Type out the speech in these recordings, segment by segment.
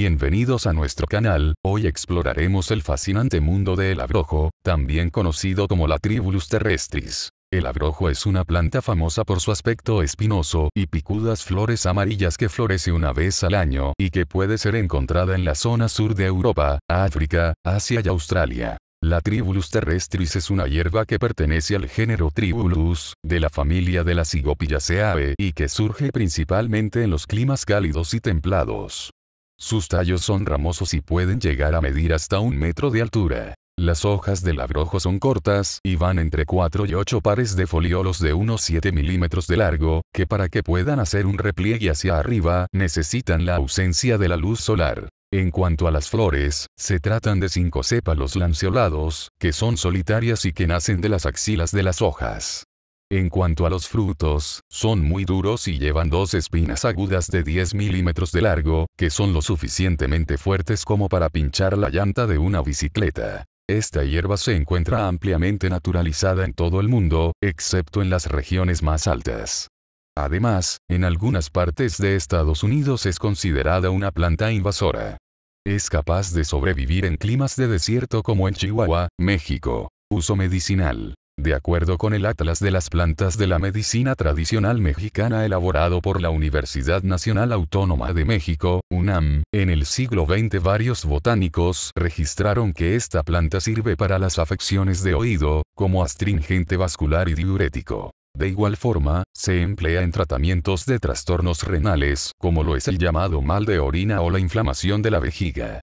Bienvenidos a nuestro canal, hoy exploraremos el fascinante mundo del abrojo, también conocido como la Tribulus terrestris. El abrojo es una planta famosa por su aspecto espinoso y picudas flores amarillas que florece una vez al año y que puede ser encontrada en la zona sur de Europa, África, Asia y Australia. La Tribulus terrestris es una hierba que pertenece al género Tribulus, de la familia de las higopillas y que surge principalmente en los climas cálidos y templados. Sus tallos son ramosos y pueden llegar a medir hasta un metro de altura. Las hojas del abrojo son cortas y van entre 4 y 8 pares de foliolos de unos 7 milímetros de largo, que para que puedan hacer un repliegue hacia arriba necesitan la ausencia de la luz solar. En cuanto a las flores, se tratan de cinco sépalos lanceolados, que son solitarias y que nacen de las axilas de las hojas. En cuanto a los frutos, son muy duros y llevan dos espinas agudas de 10 milímetros de largo, que son lo suficientemente fuertes como para pinchar la llanta de una bicicleta. Esta hierba se encuentra ampliamente naturalizada en todo el mundo, excepto en las regiones más altas. Además, en algunas partes de Estados Unidos es considerada una planta invasora. Es capaz de sobrevivir en climas de desierto como en Chihuahua, México. Uso medicinal. De acuerdo con el Atlas de las Plantas de la Medicina Tradicional Mexicana elaborado por la Universidad Nacional Autónoma de México, UNAM, en el siglo XX varios botánicos registraron que esta planta sirve para las afecciones de oído, como astringente vascular y diurético. De igual forma, se emplea en tratamientos de trastornos renales, como lo es el llamado mal de orina o la inflamación de la vejiga.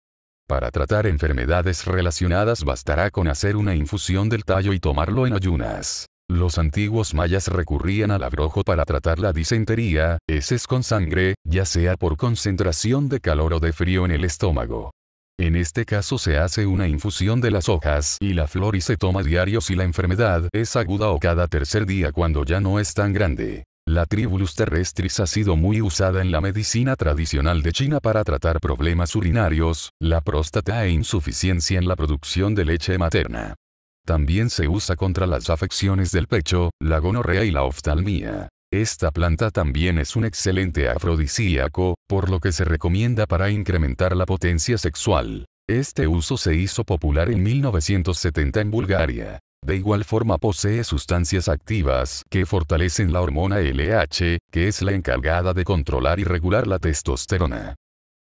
Para tratar enfermedades relacionadas bastará con hacer una infusión del tallo y tomarlo en ayunas. Los antiguos mayas recurrían al abrojo para tratar la disentería, heces con sangre, ya sea por concentración de calor o de frío en el estómago. En este caso se hace una infusión de las hojas y la flor y se toma diario si la enfermedad es aguda o cada tercer día cuando ya no es tan grande. La tribulus terrestris ha sido muy usada en la medicina tradicional de China para tratar problemas urinarios, la próstata e insuficiencia en la producción de leche materna. También se usa contra las afecciones del pecho, la gonorrea y la oftalmía. Esta planta también es un excelente afrodisíaco, por lo que se recomienda para incrementar la potencia sexual. Este uso se hizo popular en 1970 en Bulgaria. De igual forma posee sustancias activas que fortalecen la hormona LH, que es la encargada de controlar y regular la testosterona.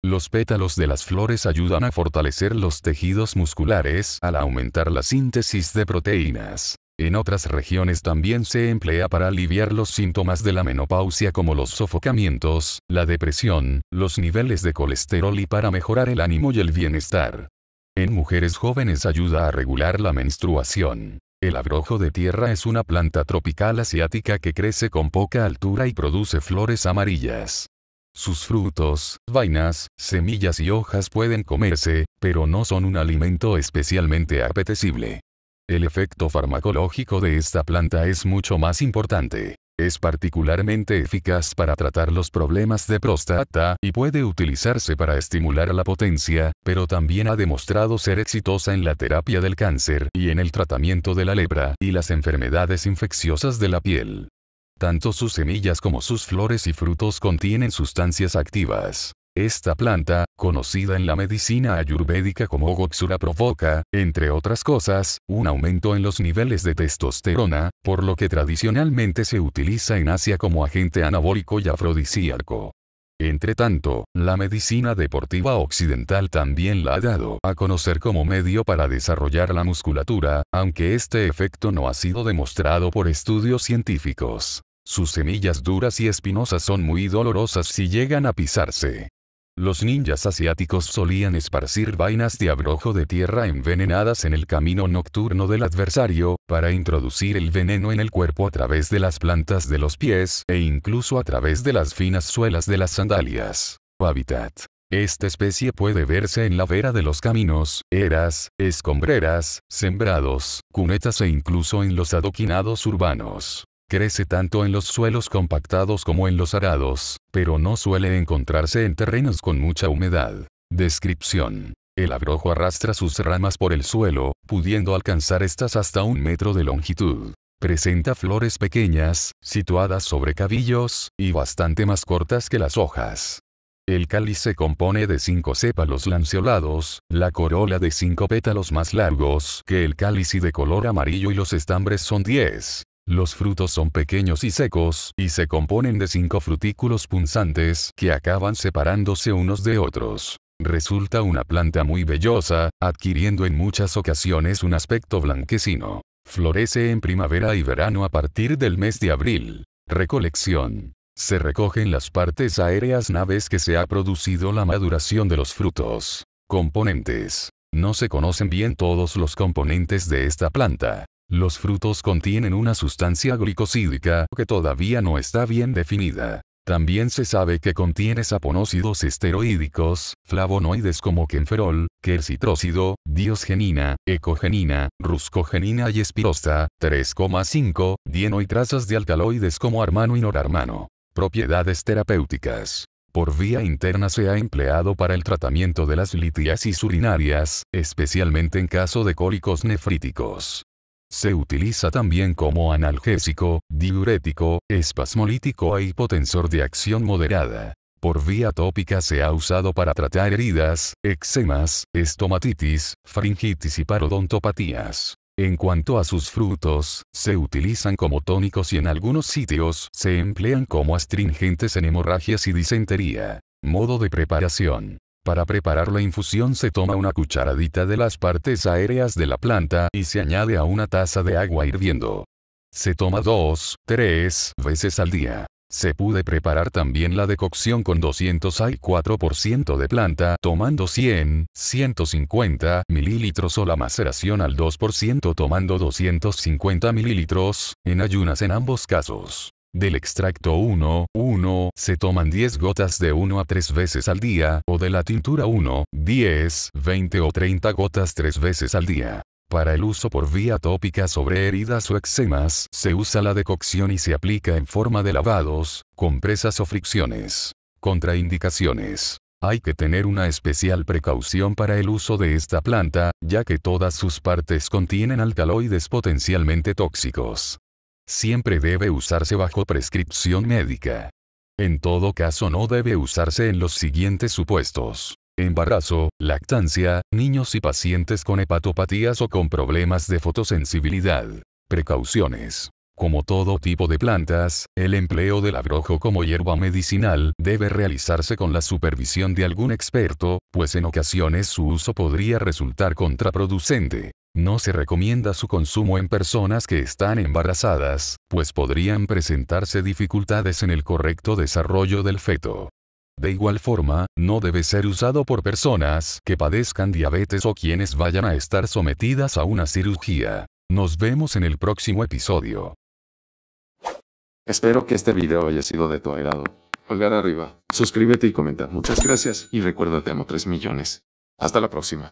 Los pétalos de las flores ayudan a fortalecer los tejidos musculares al aumentar la síntesis de proteínas. En otras regiones también se emplea para aliviar los síntomas de la menopausia como los sofocamientos, la depresión, los niveles de colesterol y para mejorar el ánimo y el bienestar. En mujeres jóvenes ayuda a regular la menstruación. El abrojo de tierra es una planta tropical asiática que crece con poca altura y produce flores amarillas. Sus frutos, vainas, semillas y hojas pueden comerse, pero no son un alimento especialmente apetecible. El efecto farmacológico de esta planta es mucho más importante. Es particularmente eficaz para tratar los problemas de próstata y puede utilizarse para estimular la potencia, pero también ha demostrado ser exitosa en la terapia del cáncer y en el tratamiento de la lepra y las enfermedades infecciosas de la piel. Tanto sus semillas como sus flores y frutos contienen sustancias activas esta planta, conocida en la medicina ayurvédica como Goxura provoca, entre otras cosas, un aumento en los niveles de testosterona, por lo que tradicionalmente se utiliza en Asia como agente anabólico y afrodisíaco. Entre tanto, la medicina deportiva occidental también la ha dado a conocer como medio para desarrollar la musculatura, aunque este efecto no ha sido demostrado por estudios científicos. Sus semillas duras y espinosas son muy dolorosas si llegan a pisarse. Los ninjas asiáticos solían esparcir vainas de abrojo de tierra envenenadas en el camino nocturno del adversario, para introducir el veneno en el cuerpo a través de las plantas de los pies e incluso a través de las finas suelas de las sandalias. Hábitat. Esta especie puede verse en la vera de los caminos, eras, escombreras, sembrados, cunetas e incluso en los adoquinados urbanos. Crece tanto en los suelos compactados como en los arados, pero no suele encontrarse en terrenos con mucha humedad. Descripción. El abrojo arrastra sus ramas por el suelo, pudiendo alcanzar estas hasta un metro de longitud. Presenta flores pequeñas, situadas sobre cabillos, y bastante más cortas que las hojas. El cáliz se compone de cinco sépalos lanceolados, la corola de cinco pétalos más largos que el cáliz y de color amarillo y los estambres son diez. Los frutos son pequeños y secos, y se componen de cinco frutículos punzantes que acaban separándose unos de otros. Resulta una planta muy vellosa, adquiriendo en muchas ocasiones un aspecto blanquecino. Florece en primavera y verano a partir del mes de abril. Recolección. Se recogen las partes aéreas naves que se ha producido la maduración de los frutos. Componentes. No se conocen bien todos los componentes de esta planta. Los frutos contienen una sustancia glicosídica que todavía no está bien definida. También se sabe que contiene saponócidos esteroídicos, flavonoides como quenferol, quercitrócido, diosgenina, ecogenina, ruscogenina y espirosta, 3,5, dieno y trazas de alcaloides como armano y norarmano. Propiedades terapéuticas. Por vía interna se ha empleado para el tratamiento de las litiasis urinarias, especialmente en caso de cólicos nefríticos. Se utiliza también como analgésico, diurético, espasmolítico e hipotensor de acción moderada. Por vía tópica se ha usado para tratar heridas, eczemas, estomatitis, faringitis y parodontopatías. En cuanto a sus frutos, se utilizan como tónicos y en algunos sitios se emplean como astringentes en hemorragias y disentería. Modo de preparación. Para preparar la infusión se toma una cucharadita de las partes aéreas de la planta y se añade a una taza de agua hirviendo. Se toma dos, tres veces al día. Se puede preparar también la decocción con 200 y 4% de planta tomando 100, 150 mililitros o la maceración al 2% tomando 250 mililitros, en ayunas en ambos casos. Del extracto 1, 1, se toman 10 gotas de 1 a 3 veces al día, o de la tintura 1, 10, 20 o 30 gotas 3 veces al día. Para el uso por vía tópica sobre heridas o eczemas, se usa la decocción y se aplica en forma de lavados, compresas o fricciones. Contraindicaciones. Hay que tener una especial precaución para el uso de esta planta, ya que todas sus partes contienen alcaloides potencialmente tóxicos siempre debe usarse bajo prescripción médica. En todo caso no debe usarse en los siguientes supuestos. Embarazo, lactancia, niños y pacientes con hepatopatías o con problemas de fotosensibilidad. Precauciones. Como todo tipo de plantas, el empleo del abrojo como hierba medicinal debe realizarse con la supervisión de algún experto, pues en ocasiones su uso podría resultar contraproducente. No se recomienda su consumo en personas que están embarazadas, pues podrían presentarse dificultades en el correcto desarrollo del feto. De igual forma, no debe ser usado por personas que padezcan diabetes o quienes vayan a estar sometidas a una cirugía. Nos vemos en el próximo episodio. Espero que este video haya sido de tu agrado. Pulgar arriba, suscríbete y comenta. Muchas gracias y recuerda amo 3 millones. Hasta la próxima.